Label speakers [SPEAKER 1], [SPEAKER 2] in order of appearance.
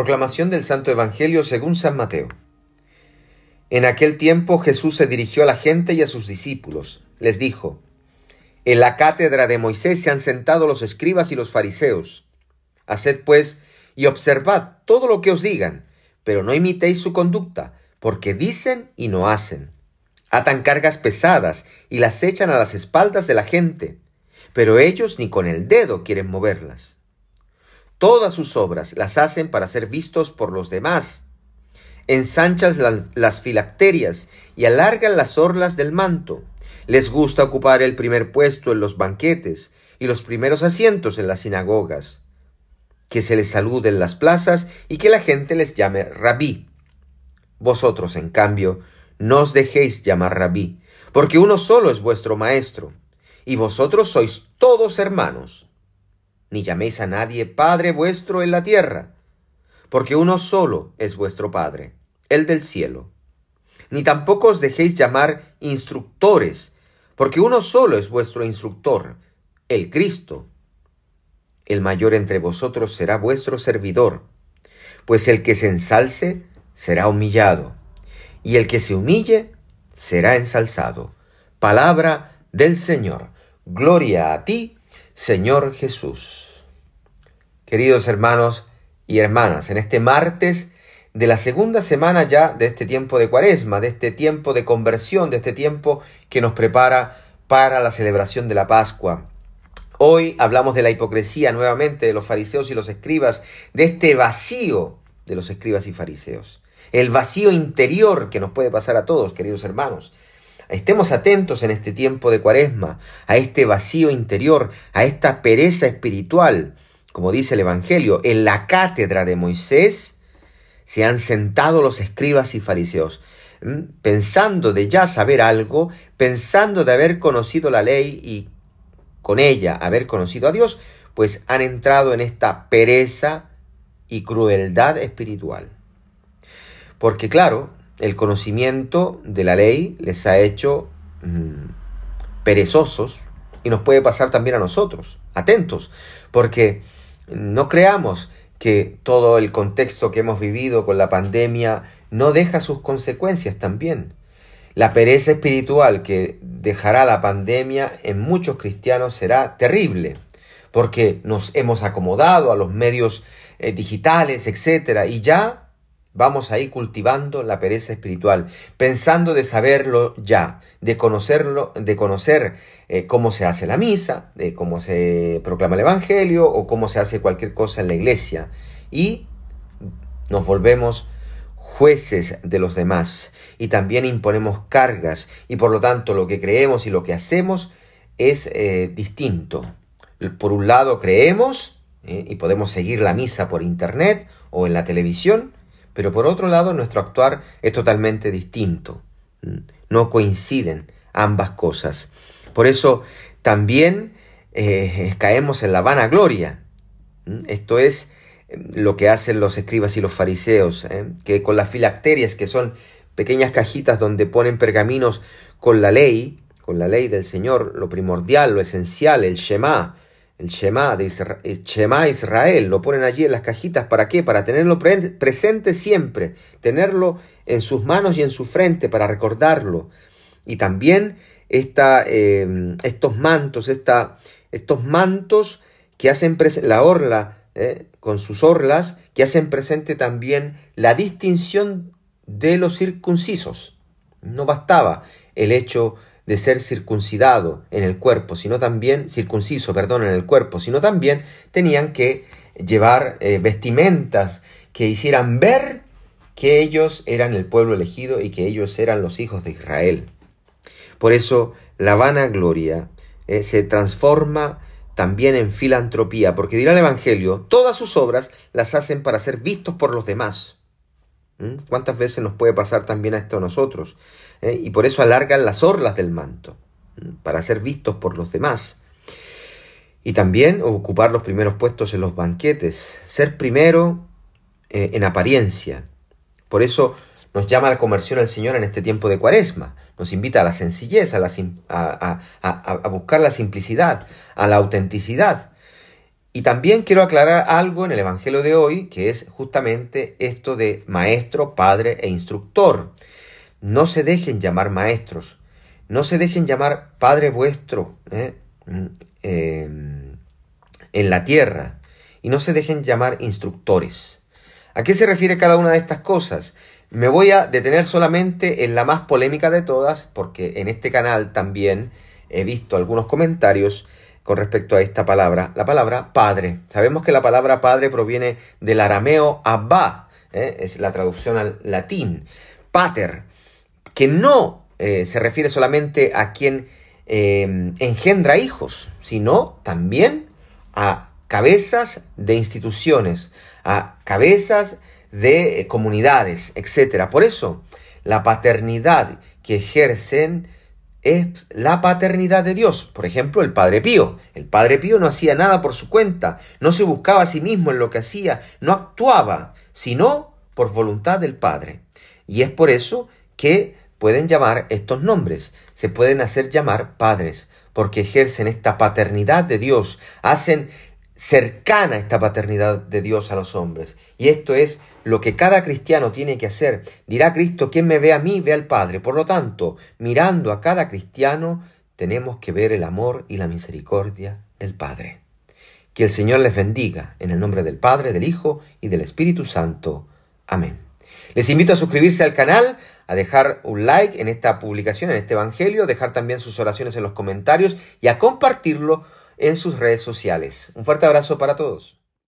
[SPEAKER 1] Proclamación del Santo Evangelio según San Mateo. En aquel tiempo Jesús se dirigió a la gente y a sus discípulos. Les dijo, En la cátedra de Moisés se han sentado los escribas y los fariseos. Haced pues y observad todo lo que os digan, pero no imitéis su conducta, porque dicen y no hacen. Atan cargas pesadas y las echan a las espaldas de la gente, pero ellos ni con el dedo quieren moverlas. Todas sus obras las hacen para ser vistos por los demás. Ensanchas las filacterias y alargan las orlas del manto. Les gusta ocupar el primer puesto en los banquetes y los primeros asientos en las sinagogas. Que se les salude en las plazas y que la gente les llame rabí. Vosotros, en cambio, no os dejéis llamar rabí, porque uno solo es vuestro maestro, y vosotros sois todos hermanos ni llaméis a nadie Padre vuestro en la tierra, porque uno solo es vuestro Padre, el del cielo. Ni tampoco os dejéis llamar instructores, porque uno solo es vuestro instructor, el Cristo. El mayor entre vosotros será vuestro servidor, pues el que se ensalce será humillado, y el que se humille será ensalzado. Palabra del Señor. Gloria a ti, Señor Jesús. Queridos hermanos y hermanas, en este martes de la segunda semana ya de este tiempo de cuaresma, de este tiempo de conversión, de este tiempo que nos prepara para la celebración de la Pascua. Hoy hablamos de la hipocresía nuevamente de los fariseos y los escribas, de este vacío de los escribas y fariseos, el vacío interior que nos puede pasar a todos, queridos hermanos, Estemos atentos en este tiempo de cuaresma, a este vacío interior, a esta pereza espiritual. Como dice el Evangelio, en la cátedra de Moisés se han sentado los escribas y fariseos, pensando de ya saber algo, pensando de haber conocido la ley y con ella haber conocido a Dios, pues han entrado en esta pereza y crueldad espiritual. Porque claro, el conocimiento de la ley les ha hecho mm, perezosos y nos puede pasar también a nosotros, atentos, porque no creamos que todo el contexto que hemos vivido con la pandemia no deja sus consecuencias también. La pereza espiritual que dejará la pandemia en muchos cristianos será terrible, porque nos hemos acomodado a los medios eh, digitales, etcétera, y ya Vamos ir cultivando la pereza espiritual, pensando de saberlo ya, de conocerlo, de conocer eh, cómo se hace la misa, de cómo se proclama el evangelio o cómo se hace cualquier cosa en la iglesia. Y nos volvemos jueces de los demás y también imponemos cargas y por lo tanto lo que creemos y lo que hacemos es eh, distinto. Por un lado creemos eh, y podemos seguir la misa por internet o en la televisión, pero por otro lado, nuestro actuar es totalmente distinto. Mm, no coinciden ambas cosas. Por eso también eh, caemos en la vanagloria. Mm, esto es mm, lo que hacen los escribas y los fariseos, ¿eh? que con las filacterias, que son pequeñas cajitas donde ponen pergaminos con la ley, con la ley del Señor, lo primordial, lo esencial, el Shema, el Shema, de eh, Israel, lo ponen allí en las cajitas, ¿para qué? Para tenerlo presente siempre, tenerlo en sus manos y en su frente para recordarlo. Y también esta, em, estos mantos, estos mantos que hacen la orla, ¿eh? con sus orlas, que hacen presente también la distinción de los circuncisos. No bastaba el hecho de ser circuncidado en el cuerpo, sino también, circunciso, perdón, en el cuerpo, sino también tenían que llevar eh, vestimentas que hicieran ver que ellos eran el pueblo elegido y que ellos eran los hijos de Israel. Por eso la vanagloria gloria eh, se transforma también en filantropía, porque dirá el Evangelio, todas sus obras las hacen para ser vistos por los demás. ¿eh? ¿Cuántas veces nos puede pasar también a esto a nosotros? ¿Eh? Y por eso alargan las orlas del manto, ¿eh? para ser vistos por los demás. Y también ocupar los primeros puestos en los banquetes, ser primero en apariencia. Por eso nos llama la conversión al Señor en este tiempo de cuaresma. Nos invita a la sencillez, a buscar la simplicidad, a la autenticidad, y también quiero aclarar algo en el Evangelio de hoy, que es justamente esto de maestro, padre e instructor. No se dejen llamar maestros, no se dejen llamar padre vuestro ¿eh? mm, em, en la tierra y no se dejen llamar instructores. ¿A qué se refiere cada una de estas cosas? Me voy a detener solamente en la más polémica de todas, porque en este canal también he visto algunos comentarios con respecto a esta palabra, la palabra padre. Sabemos que la palabra padre proviene del arameo abba, ¿eh? es la traducción al latín, pater, que no eh, se refiere solamente a quien em, engendra hijos, sino también a cabezas de instituciones, a cabezas de eh, comunidades, etc. Por eso, la paternidad que ejercen es la paternidad de Dios. Por ejemplo, el Padre Pío. El Padre Pío no hacía nada por su cuenta, no se buscaba a sí mismo en lo que hacía, no actuaba, sino por voluntad del Padre. Y es por eso que pueden llamar estos nombres, se pueden hacer llamar padres, porque ejercen esta paternidad de Dios, hacen cercana esta paternidad de Dios a los hombres. Y esto es lo que cada cristiano tiene que hacer. Dirá Cristo, quien me ve a mí, ve al Padre. Por lo tanto, mirando a cada cristiano, tenemos que ver el amor y la misericordia del Padre. Que el Señor les bendiga, en el nombre del Padre, del Hijo y del Espíritu Santo. Amén. Les invito a suscribirse al canal, a dejar un like en esta publicación, en este Evangelio, dejar también sus oraciones en los comentarios y a compartirlo en sus redes sociales. Un fuerte abrazo para todos.